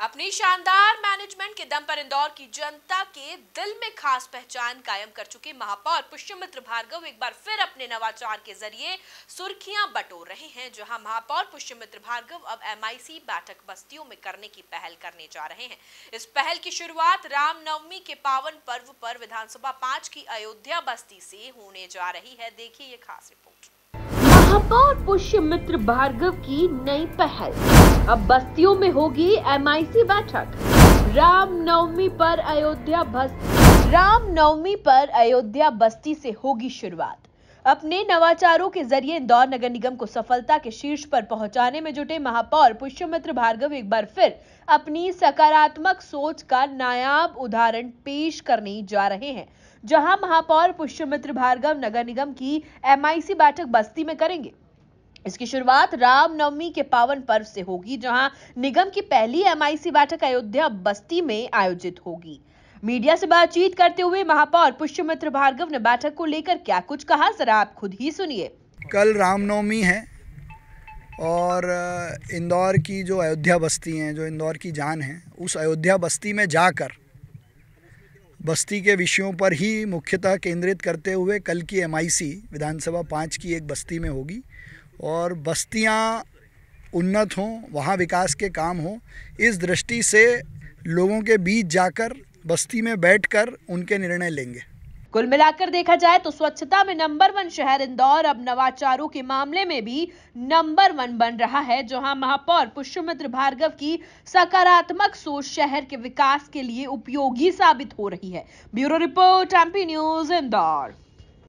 अपनी शानदार मैनेजमेंट के दम पर इंदौर की जनता के दिल में खास पहचान कायम कर चुके महापौर पुष्यमित्र भार्गव एक बार फिर अपने नवाचार के जरिए सुर्खियां बटोर रहे हैं जहां महापौर पुष्यमित्र भार्गव अब एमआईसी बैठक बस्तियों में करने की पहल करने जा रहे हैं इस पहल की शुरुआत रामनवमी के पावन पर्व पर विधानसभा पांच की अयोध्या बस्ती से होने जा रही है देखिए ये खास रिपोर्ट महापौर पुष्य मित्र भार्गव की नई पहल अब बस्तियों में होगी एमआईसी बैठक राम नवमी पर अयोध्या राम नवमी पर अयोध्या बस्ती से होगी शुरुआत अपने नवाचारों के जरिए इंदौर नगर निगम को सफलता के शीर्ष पर पहुंचाने में जुटे महापौर पुष्यमित्र भार्गव एक बार फिर अपनी सकारात्मक सोच का नायाब उदाहरण पेश करने जा रहे हैं जहां महापौर पुष्यमित्र भार्गव नगर निगम की एमआईसी बैठक बस्ती में करेंगे इसकी शुरुआत रामनवमी के पावन पर्व से होगी जहां निगम की पहली एमआईसी बैठक अयोध्या बस्ती में आयोजित होगी मीडिया से बातचीत करते हुए महापौर पुष्यमित्र भार्गव ने बैठक को लेकर क्या कुछ कहा जरा आप खुद ही सुनिए कल रामनवमी है और इंदौर की जो अयोध्या बस्ती है जो इंदौर की जान है उस अयोध्या बस्ती में जाकर बस्ती के विषयों पर ही मुख्यतः केंद्रित करते हुए कल की एम विधानसभा पाँच की एक बस्ती में होगी और बस्तियाँ उन्नत हों वहाँ विकास के काम हों इस दृष्टि से लोगों के बीच जाकर बस्ती में बैठकर उनके निर्णय लेंगे कुल मिलाकर देखा जाए तो स्वच्छता में नंबर वन शहर इंदौर अब नवाचारों के मामले में भी नंबर वन बन रहा है जहां महापौर पुष्यमित्र भार्गव की सकारात्मक सोच शहर के विकास के लिए उपयोगी साबित हो रही है bureau report MP news Indore